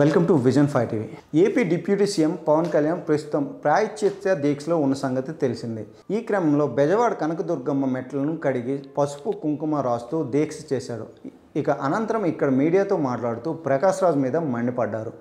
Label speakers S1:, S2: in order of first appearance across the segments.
S1: welcome to vision five TV AP deputy CM Pawan Kalyan ప్రస్తుతం ప్రాయశ్చిత్య దీక్షలో ఉన్న సంగతి తెలిసిందే ఈ క్రమంలో బెజవాడ కనకదుర్గమ్మ మెట్లను కడిగి పసుపు కుంకుమ రాస్తూ దీక్ష చేశారు ఇక అనంతరం ఇక్కడ మీడియాతో మాట్లాడుతూ ప్రకాష్ రాజ్ మీద మండిపడ్డారు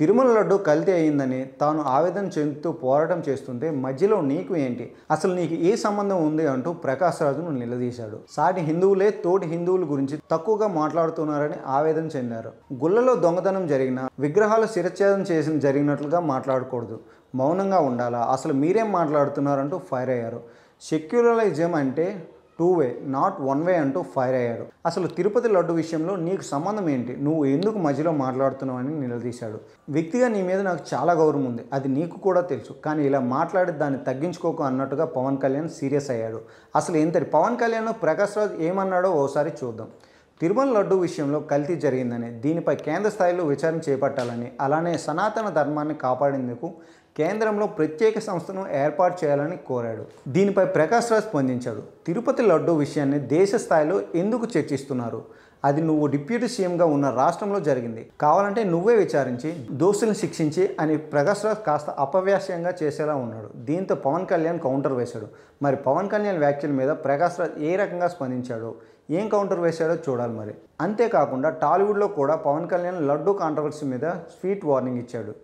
S1: తిరుమల లడ్డు కల్తీ అయిందని తాను ఆవేదన చెందుతూ పోరాటం చేస్తుంటే మధ్యలో నీకు ఏంటి అసలు నీకు ఏ సంబంధం ఉంది అంటూ ప్రకాశ్ రాజును నిలదీశాడు సాటి హిందువులే తోటి హిందువుల గురించి తక్కువగా మాట్లాడుతున్నారని ఆవేదన చెందారు గుళ్ళలో దొంగతనం జరిగిన విగ్రహాలు శిరఛేదం చేసిన జరిగినట్లుగా మాట్లాడకూడదు మౌనంగా ఉండాలా అసలు మీరేం మాట్లాడుతున్నారంటూ ఫైర్ అయ్యారు సెక్యులరైజం అంటే two way not one way అంటూ ఫైర్ అయ్యాడు అసలు తిరుపతి లడ్డు విషయంలో నీకు సంబంధం ఏంటి నువ్వు ఎందుకు మధ్యలో మాట్లాడుతున్నావు అని నిలదీశాడు వ్యక్తిగా నీ మీద నాకు చాలా గౌరవం ఉంది అది నీకు కూడా తెలుసు కానీ ఇలా మాట్లాడి దాన్ని తగ్గించుకోకు అన్నట్టుగా పవన్ కళ్యాణ్ సీరియస్ అయ్యాడు అసలు ఏంటది పవన్ కళ్యాణ్ ప్రకాశ్ రాజ్ ఏమన్నాడో ఓసారి చూద్దాం తిరుమల లడ్డు విషయంలో కల్తీ జరిగిందని దీనిపై కేంద్ర స్థాయిలో విచారణ చేపట్టాలని అలానే సనాతన ధర్మాన్ని కాపాడేందుకు కేంద్రంలో ప్రత్యేక సంస్థను ఏర్పాటు చేయాలని కోరాడు దీనిపై ప్రకాష్ రాజ్ స్పందించాడు తిరుపతి లడ్డు విషయాన్ని దేశ స్థాయిలో ఎందుకు చర్చిస్తున్నారు అది నువ్వు డిప్యూటీ సీఎంగా ఉన్న రాష్ట్రంలో జరిగింది కావాలంటే నువ్వే విచారించి దోషులను శిక్షించి అని ప్రకాష్ రాజ్ కాస్త అపవ్యాస్యంగా చేసేలా ఉన్నాడు దీంతో పవన్ కళ్యాణ్ కౌంటర్ వేశాడు మరి పవన్ కళ్యాణ్ వ్యాఖ్యల మీద ప్రకాష్ రాజ్ ఏ రకంగా స్పందించాడు ఏం కౌంటర్ వేశాడో చూడాలి మరి అంతేకాకుండా టాలీవుడ్లో కూడా పవన్ కళ్యాణ్ లడ్డు కాంట్రవర్సీ మీద స్వీట్ వార్నింగ్ ఇచ్చాడు